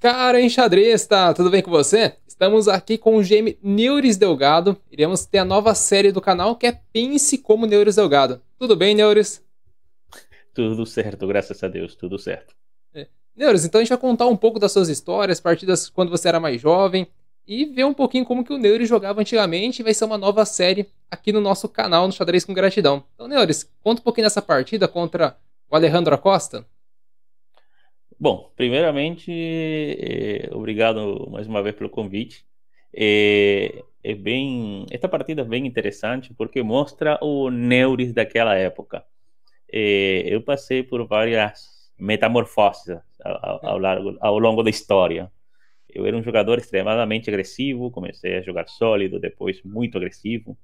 Cara em xadrez, tá Tudo bem com você? Estamos aqui com o GM Neuris Delgado. Iremos ter a nova série do canal que é Pense como Neuris Delgado. Tudo bem, Neuris? Tudo certo, graças a Deus, tudo certo. É. Neuris, então a gente vai contar um pouco das suas histórias, partidas quando você era mais jovem e ver um pouquinho como que o Neuris jogava antigamente. Vai ser uma nova série aqui no nosso canal, no Xadrez com Gratidão. Então, Neuris, conta um pouquinho dessa partida contra o Alejandro Acosta. Bom, primeiramente, é, obrigado mais uma vez pelo convite. É, é, bem, esta partida é bem interessante porque mostra o Neuris daquela época. É, eu passei por várias metamorfoses ao, ao, largo, ao longo da história. Eu era um jogador extremadamente agressivo, comecei a jogar sólido, depois muito agressivo.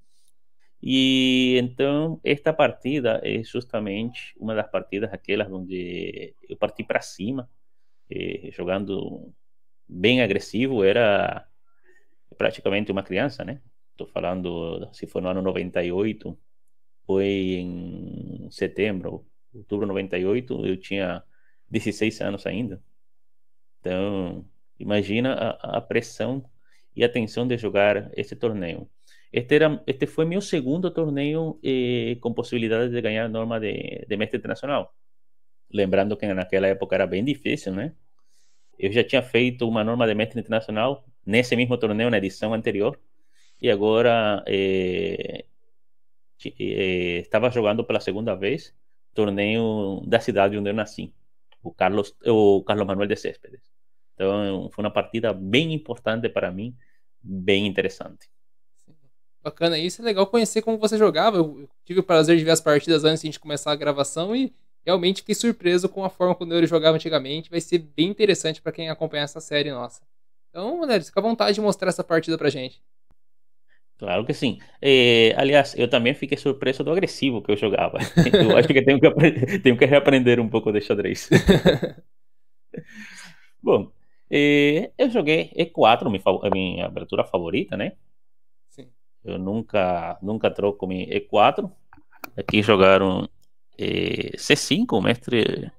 E então, esta partida é justamente uma das partidas aquelas onde eu parti para cima, eh, jogando bem agressivo, era praticamente uma criança, né? Estou falando, se foi no ano 98, foi em setembro, outubro de 98, eu tinha 16 anos ainda. Então, imagina a, a pressão e a tensão de jogar esse torneio. Este, era, este fue mi segundo torneo eh, con posibilidades de ganar norma de, de mestre internacional. Lembrando que en aquella época era bien difícil, ¿no? Yo ya tinha feito una norma de mestre internacional En mismo torneo, en la edición anterior, Y ahora eh, eh, Estaba jugando Por la segunda vez Torneo de la ciudad donde nací o Carlos, o Carlos Manuel de Céspedes. Entonces fue una partida Bien importante para mí Bien interesante Bacana isso, é legal conhecer como você jogava. Eu tive o prazer de ver as partidas antes de a gente começar a gravação e realmente fiquei surpreso com a forma como ele jogava antigamente. Vai ser bem interessante para quem acompanha essa série nossa. Então, Nery, fica à vontade de mostrar essa partida pra gente. Claro que sim. É, aliás, eu também fiquei surpreso do agressivo que eu jogava. Eu acho que tenho que, tenho que reaprender um pouco de xadrez. Bom, é, eu joguei E4, minha, minha abertura favorita, né? Eu nunca, nunca troco em E4. Aqui jogaram eh, C5, o mestre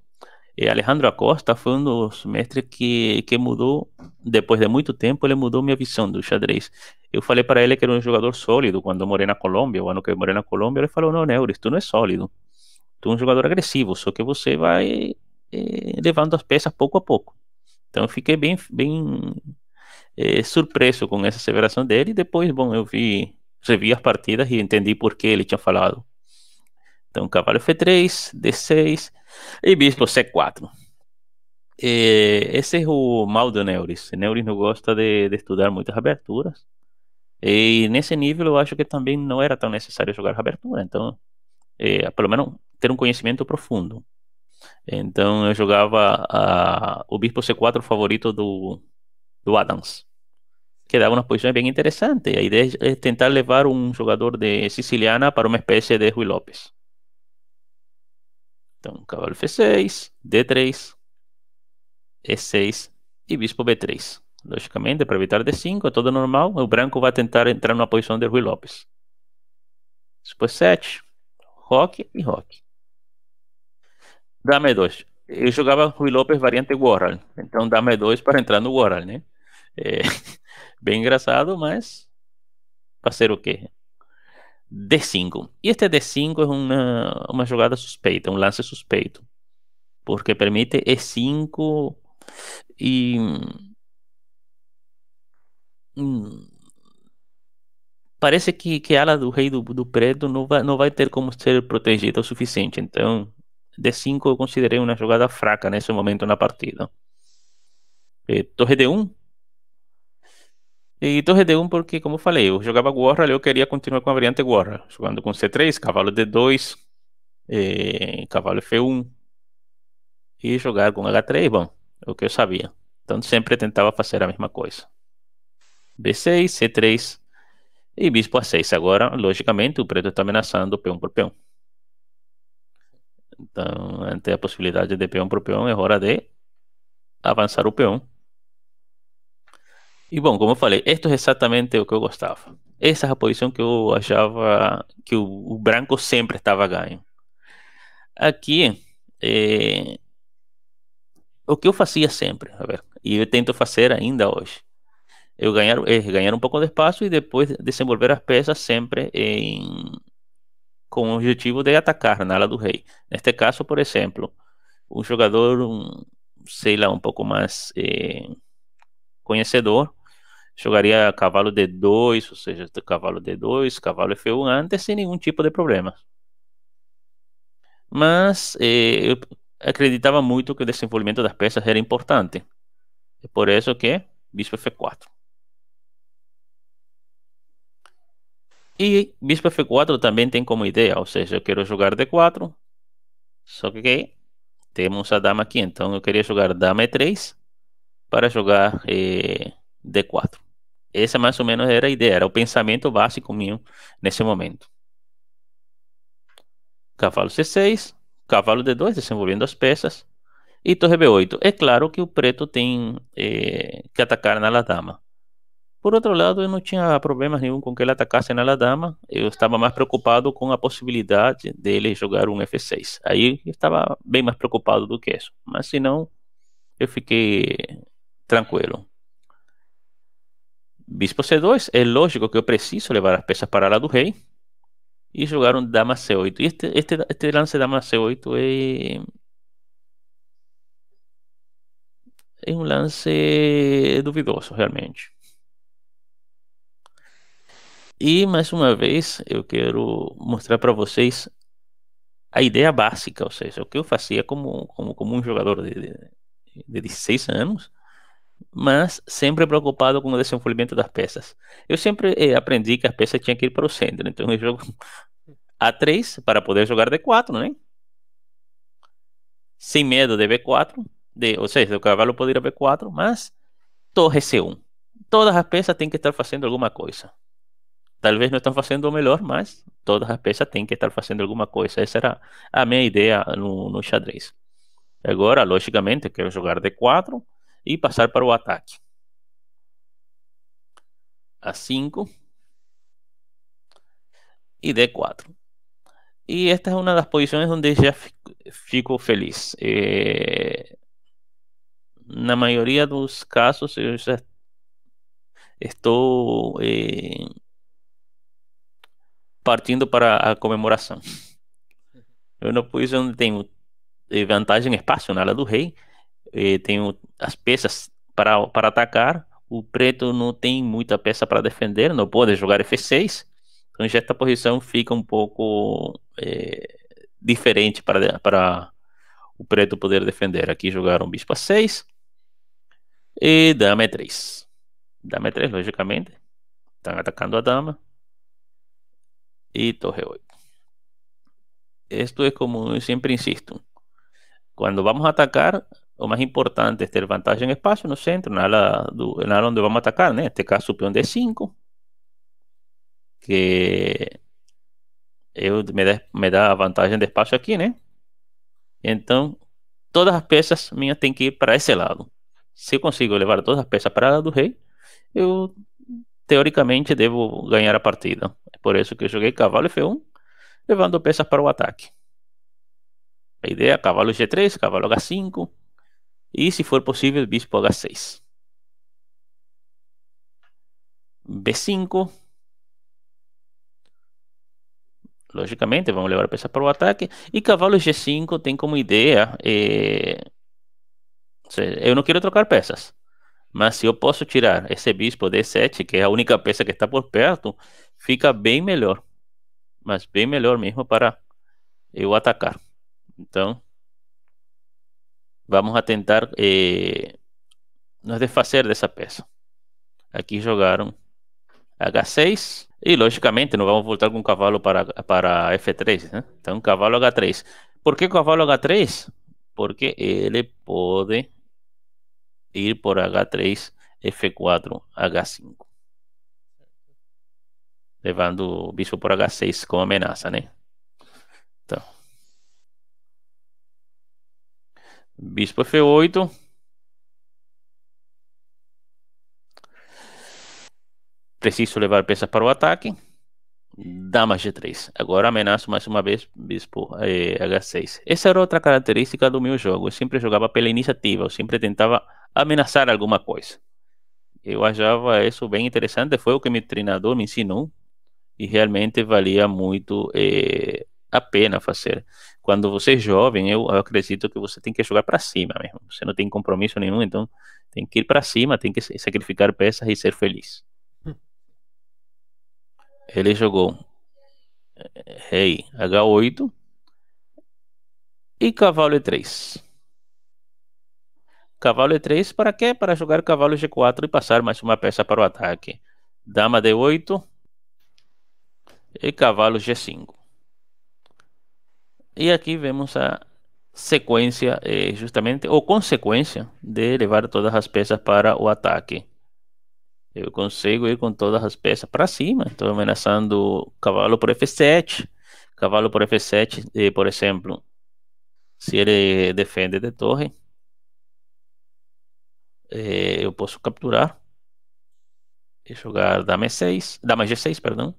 eh, Alejandro Acosta foi um dos mestres que, que mudou, depois de muito tempo, ele mudou minha visão do xadrez. Eu falei para ele que era um jogador sólido quando eu morei na Colômbia, o ano que eu morei na Colômbia, ele falou, não, Neuris, tu não é sólido, tu é um jogador agressivo, só que você vai eh, levando as peças pouco a pouco. Então eu fiquei bem, bem eh, surpreso com essa asseveração dele, e depois, bom, eu vi revi as partidas e entendi por que ele tinha falado. Então, cavalo F3, D6 e bispo C4. E esse é o mal do Neuris. Neuris não gosta de, de estudar muitas aberturas. E nesse nível eu acho que também não era tão necessário jogar abertura. Então, é, eh, pelo menos ter um conhecimento profundo. Então eu jogava a, o Bispo C4 favorito do, do Adams que dava unas posições bem interessantes A ideia é tentar levar um jogador de siciliana para uma espécie de Rui Lopes então cavalo F6, D3, E6 e bispo B3. logicamente para evitar D5, tudo normal, o branco vai tentar entrar numa posição de Rui Lopes Depois 7, roque e roque Dama E2. Eu jogava Rui Lopes variante Warhol, então dama E2 para entrar no Warhol, né? É... Bem engraçado, mas ser o quê? D5. E este D5 é uma, uma jogada suspeita, um lance suspeito. Porque permite E5 e. Hum, parece que, que a ala do rei do, do preto não vai, não vai ter como ser protegida o suficiente. Então, D5 eu considerei uma jogada fraca nesse momento na partida. E, eh, torre D1 e 2D1 porque, como eu falei, eu jogava e eu queria continuar com a variante guarra. jogando com C3, cavalo D2, eh, cavalo F1 e jogar com H3, bom, é o que eu sabia. Então sempre tentava fazer a mesma coisa. B6, C3 e bispo A6. Agora, logicamente, o preto está ameaçando peão por peão. Então, ante a possibilidade de peão por peão, é hora de avançar o peão e bom, como eu falei, isto é exatamente o que eu gostava. Essa é a posição que eu achava que o, o branco sempre estava ganho. Aqui, é, o que eu fazia sempre, ver, e eu tento fazer ainda hoje, eu ganhar, é, ganhar um pouco de espaço e depois desenvolver as peças sempre em, com o objetivo de atacar na ala do rei. Neste caso, por exemplo, um jogador, um, sei lá, um pouco mais é, eh, conhecedor, jogaria cavalo D2, ou seja, cavalo D2, cavalo F1 antes sem nenhum tipo de problema. Mas eh, eu acreditava muito que o desenvolvimento das peças era importante. É por isso que bispo F4. E bispo F4 também tem como ideia, ou seja, eu quero jogar D4, só que temos a dama aqui, então eu queria jogar dama E3 para jogar eh, D4. Essa mais ou menos era a ideia, era o pensamento básico meu nesse momento. Cavalo C6, cavalo D2 desenvolvendo as peças e torre B8. É claro que o preto tem eh, que atacar na ladama. Por outro lado, eu não tinha problemas nenhum com que ele atacasse na ladama. Eu estava mais preocupado com a possibilidade dele jogar um F6. Aí eu estava bem mais preocupado do que isso. Mas se não, eu fiquei tranquilo. Bispo C2, é lógico que eu preciso levar as peças para lá do rei e jogar um dama C8. E este, este, este lance dama C8 é... é um lance duvidoso, realmente. E mais uma vez eu quero mostrar para vocês a ideia básica, ou seja, o que eu fazia como, como, como um jogador de, de, de 16 anos mas sempre preocupado com o desenvolvimento das peças. Eu sempre eh, aprendi que as peças tinham que ir para o centro, então eu jogo A3 para poder jogar D4, né? Sem medo de B4, de, ou seja, o cavalo pode ir a B4, mas torre C1. Todas as peças têm que estar fazendo alguma coisa. Talvez não estão fazendo o melhor, mas todas as peças têm que estar fazendo alguma coisa. Essa era a minha ideia no, no xadrez. Agora, logicamente, eu quero jogar D4 e passar para o ataque. A5 e D4. e esta é uma das posições onde já fico feliz. Eh, na maioria dos casos, eu já estou eh, partindo para a comemoração. Eu uma posição onde tenho eh, vantagem espaço na ala do rei, e tem as peças para, para atacar. O preto não tem muita peça para defender, não pode jogar F6. Então, já esta posição fica um pouco eh, diferente para, para o preto poder defender. Aqui jogaram bispo A6 e dama E3. É dama E3, é logicamente. Estão tá atacando a dama. E torre 8. isto é como eu sempre insisto. Quando vamos atacar, o mais importante é ter vantagem en espaço no centro, na ala, na ala onde vamos atacar, né? en este caso peón D5, que eh, me da, me dá vantagem de espaço aqui, né? ¿eh? Então, todas as peças minhas têm que ir para esse lado. Se eu consigo levar todas as peças para lá do rei, eu teoricamente devo ganhar a partida. É por isso que eu joguei cavalo F1, levando peças para o ataque. A ideia é cavalo G3, cavalo H5, e se for possível, bispo H6. B5. Logicamente, vamos levar a peça para o ataque. E cavalo G5 tem como ideia... É... Eu não quero trocar peças. Mas se eu posso tirar esse bispo D7, que é a única peça que está por perto, fica bem melhor. Mas bem melhor mesmo para eu atacar. Então, vamos a tentar eh, nos desfazer dessa peça. Aqui jogaram H6 e, logicamente, não vamos voltar com o cavalo para, para F3, né? Então, cavalo H3. Por que cavalo H3? Porque ele pode ir por H3, F4, H5. Levando o bispo por H6 como ameaça, né? ¿eh? Bispo F8. Preciso levar peças para o ataque. Dama G3. Agora ameaço mais uma vez Bispo eh, H6. Essa era outra característica do meu jogo. Eu sempre jogava pela iniciativa. Eu sempre tentava ameaçar alguma coisa. Eu achava isso bem interessante. Foi o que meu treinador me ensinou. E realmente valia muito eh, a pena fazer. Quando você é jovem, eu, eu acredito que você tem que jogar para cima mesmo. Você não tem compromisso nenhum, então tem que ir para cima, tem que sacrificar peças e ser feliz. Hum. Ele jogou Rei H8 e Cavalo E3. Cavalo E3 para quê? Para jogar Cavalo G4 e passar mais uma peça para o ataque. Dama D8 e Cavalo G5 e aqui vemos a sequência eh, justamente ou consequência de levar todas as peças para o ataque. Eu consigo ir com todas as peças para cima. Estou ameaçando cavalo por F7. Cavalo por F7, eh, por exemplo, se ele eh, defende de torre, eh, eu posso capturar e jogar dama E6, dama G6, perdão.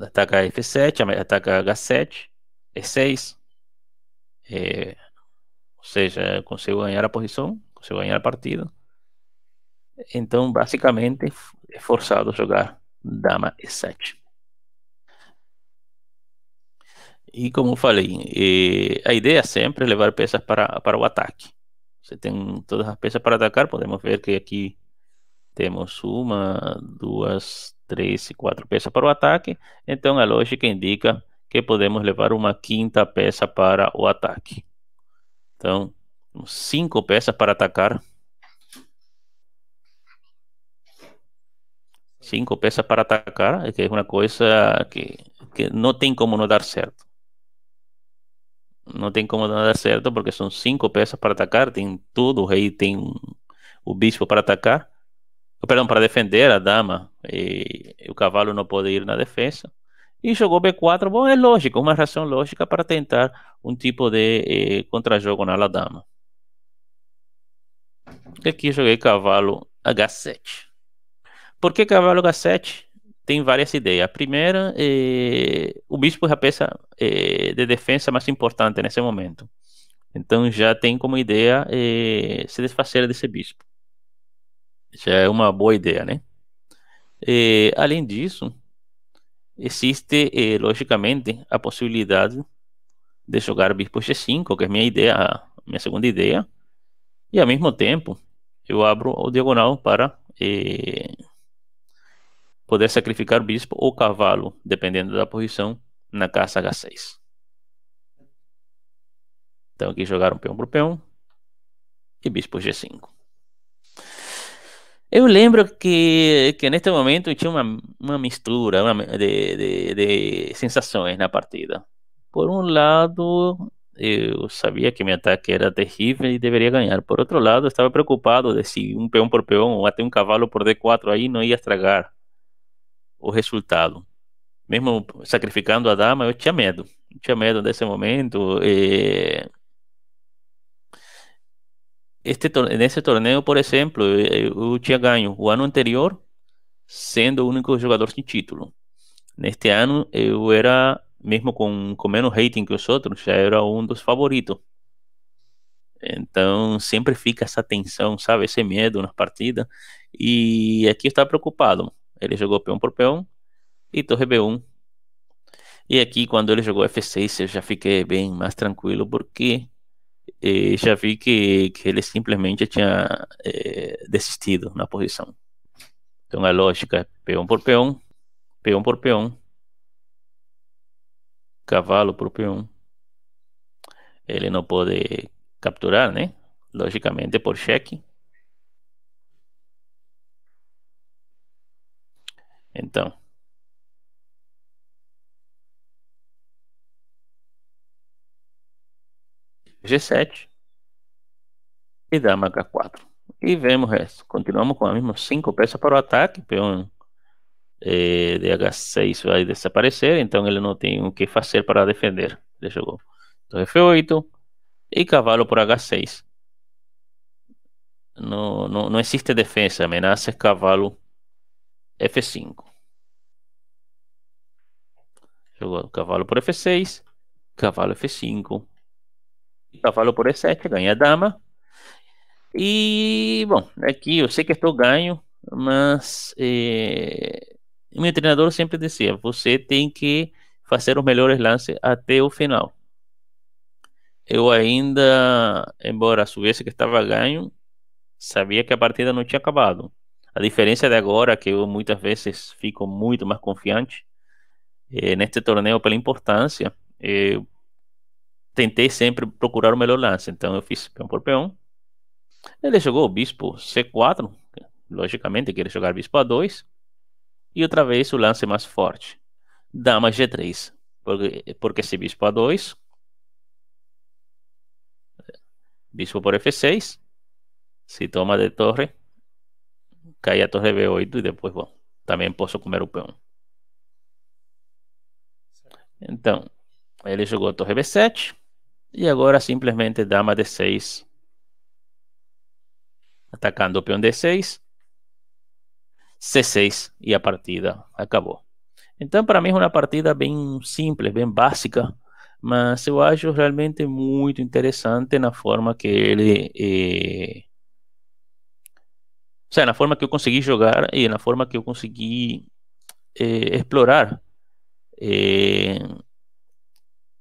Ataca F7, ataca H7 é E6. É, ou seja, conseguiu ganhar a posição, conseguiu ganhar a partida. Então, basicamente, é forçado a jogar dama E7. E como falei, é, a ideia é sempre levar peças para, para o ataque. Você tem todas as peças para atacar, podemos ver que aqui temos uma, duas, três e quatro peças para o ataque. Então a lógica indica que podemos levar uma quinta peça para o ataque. Então, cinco peças para atacar. Cinco peças para atacar, é que é uma coisa que, que não tem como não dar certo. Não tem como não dar certo, porque são cinco peças para atacar, tem tudo, o rei tem o bispo para atacar. Perdão, para defender a dama, e, e o cavalo não pode ir na defesa e jogou B4. Bom, é lógico, uma reação lógica para tentar um tipo de eh, contra-jogo na dama. Aqui joguei cavalo H7. Por que cavalo H7? Tem várias ideias. A primeira, eh, o bispo é a peça eh, de defesa mais importante nesse momento. Então já tem como ideia eh, se desfazer desse bispo. Já é uma boa ideia, né? Eh, além disso, existe, eh, a possibilidade de jogar bispo g5, que é minha ideia, minha segunda ideia, e ao mesmo tempo eu abro o diagonal para eh, poder sacrificar bispo ou cavalo, dependendo da posição, na caça h6. Então aqui jogaram peão por peão e bispo g5. Eu lembro que, que neste momento tinha uma, uma mistura uma, de, de, de, sensações na partida. Por um lado, eu sabia que meu ataque era terrível e deveria ganhar. Por outro lado, estava preocupado de se um peão por peão ou até um cavalo por D4 aí não ia estragar o resultado. Mesmo sacrificando a dama, eu tinha medo. Eu tinha medo desse momento. E este, nesse torneio, por exemplo, eu eh, eh, tinha ganho o ano anterior, sendo o único jogador sem título. Neste ano, eu eh, era, mesmo com, com menos rating que os outros, já era um dos favoritos. Então, sempre fica essa tensão, sabe? Esse medo nas partidas. E aqui está preocupado. Ele jogou peão por peão e torre B1. E aqui, quando ele jogou F6, eu já fiquei bem mais tranquilo, porque e já vi que, que ele simplesmente tinha é, desistido na posição. Então a lógica é peão por peão, peão por peão, cavalo por peão. Ele não pode capturar, né? Logicamente por cheque. Então, G7 e dama H4. E vemos o resto. Continuamos com a mesma 5 peças para o ataque. Peão eh, de H6 vai desaparecer, então ele não tem o que fazer para defender. Ele jogou. Então F8 e cavalo por H6. Não, não, não existe defesa, ameaça é cavalo F5. Jogou cavalo por F6, cavalo F5 Cavalo por E7, ganha a dama. E, bom, aqui eu sei que é estou ganho, mas eh, meu treinador sempre dizia: você tem que fazer os melhores lances até o final. Eu ainda, embora soubesse que estava ganho, sabia que a partida não tinha acabado. A diferença de agora, que eu muitas vezes fico muito mais confiante eh, neste torneio pela importância, eu tentei sempre procurar o melhor lance. Então eu fiz peão por peão. Ele jogou o bispo C4. Logicamente, queria jogar bispo A2. E outra vez o lance mais forte. Dama G3. Porque, porque bispo A2. Bispo por F6. Se toma de torre. Cai a torre B8 e depois, bom, também posso comer o peão. Então, ele jogou a torre B7. E agora simplesmente dama d6. Atacando o peão d6. C6 e a partida acabou. Então, para mim, é uma partida bem simples, bem básica, mas eu acho realmente muito interessante na forma que ele. Eh... Ou seja, na forma que eu consegui jogar e na forma que eu consegui eh, explorar eh...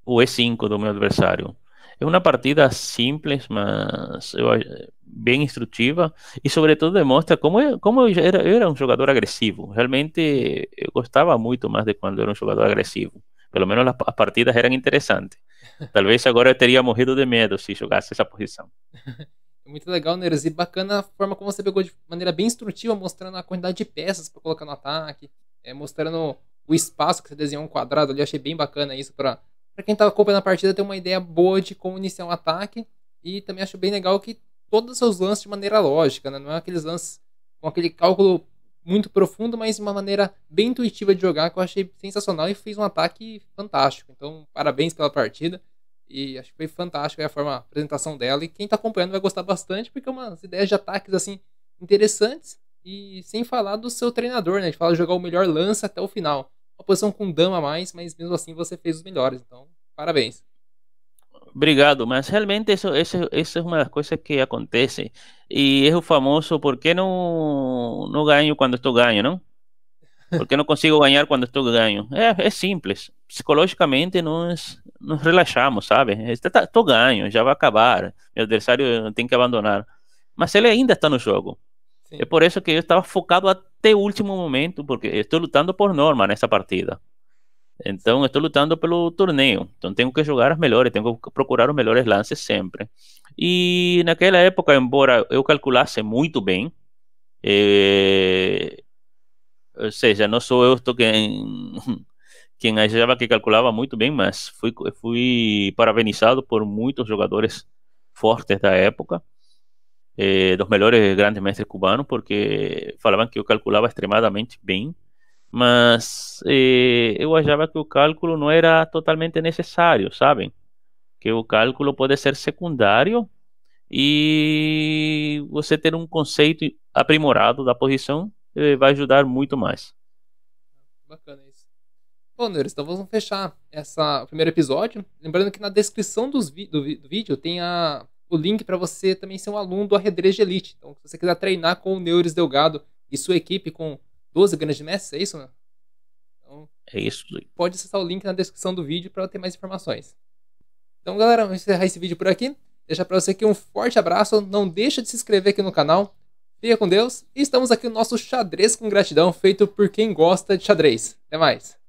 o E5 do meu adversário. É uma partida simples, mas eu, eh, eh, bem instrutiva e, sobretudo, demonstra como, eu, eh, como eu era, eu era um jogador agressivo. Realmente, eu gostava muito mais de quando era um jogador agressivo. Pelo menos as, as partidas eram interessantes. Talvez agora eu teria morrido de medo se jogasse essa posição. Muito legal, Neres. E bacana a forma como você pegou de maneira bem instrutiva, mostrando a quantidade de peças para colocar no ataque, é, mostrando o espaço que você desenhou um quadrado ali. Eu achei bem bacana isso para para quem tá acompanhando a partida ter uma ideia boa de como iniciar um ataque. E também acho bem legal que todos os seus lances de maneira lógica, né? Não é aqueles lances com aquele cálculo muito profundo, mas de uma maneira bem intuitiva de jogar que eu achei sensacional e fez um ataque fantástico. Então, parabéns pela partida. E acho que foi fantástico a forma a apresentação dela. E quem está acompanhando vai gostar bastante, porque é umas ideias de ataques assim interessantes. E sem falar do seu treinador, né? De falar jogar o melhor lance até o final uma posição com dama a mais, mas mesmo assim você fez os melhores, então parabéns. Obrigado, mas realmente isso, isso, isso é uma das coisas que acontece. E é o famoso, por que não, não ganho quando estou ganho, não? Por que não consigo ganhar quando estou ganho? É, é simples. Psicologicamente nós nos relaxamos, sabe? Estou tá, ganho, já vai acabar. Meu adversário tem que abandonar. Mas ele ainda está no jogo. É por isso que eu estava focado até o último momento, porque estou lutando por norma nessa partida. Então, estou lutando pelo torneio. Então, tenho que jogar as melhores, tenho que procurar os melhores lances sempre. E naquela época, embora eu calculasse muito bem, eh, ou seja, não sou eu quem, quem achava que calculava muito bem, mas fui, fui parabenizado por muitos jogadores fortes da época eh, dos melhores grandes mestres cubanos, porque falavam que eu calculava extremadamente bem, mas eh, eu achava que o cálculo não era totalmente necessário, sabem? Que o cálculo pode ser secundário e você ter um conceito aprimorado da posição eh, vai ajudar muito mais. Bacana isso. Bom, Neres, então vamos fechar esse o primeiro episódio. Lembrando que na descrição dos do, do vídeo tem a o link para você também ser um aluno do de Elite. Então, se você quiser treinar com o Neuris Delgado e sua equipe com 12 grandes mestres, é isso, né? Então, é isso. Pode acessar o link na descrição do vídeo para ter mais informações. Então, galera, vamos encerrar esse vídeo por aqui. Deixa para você aqui um forte abraço. Não deixa de se inscrever aqui no canal. Fica com Deus. E estamos aqui no nosso xadrez com gratidão, feito por quem gosta de xadrez. Até mais.